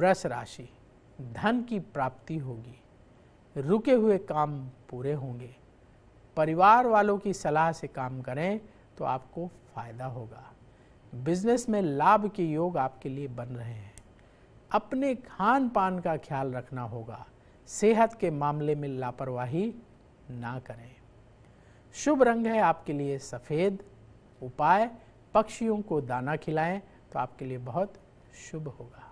वृष राशि धन की प्राप्ति होगी रुके हुए काम पूरे होंगे परिवार वालों की सलाह से काम करें तो आपको फायदा होगा बिजनेस में लाभ के योग आपके लिए बन रहे हैं अपने खान पान का ख्याल रखना होगा सेहत के मामले में लापरवाही ना करें शुभ रंग है आपके लिए सफ़ेद उपाय पक्षियों को दाना खिलाएं तो आपके लिए बहुत शुभ होगा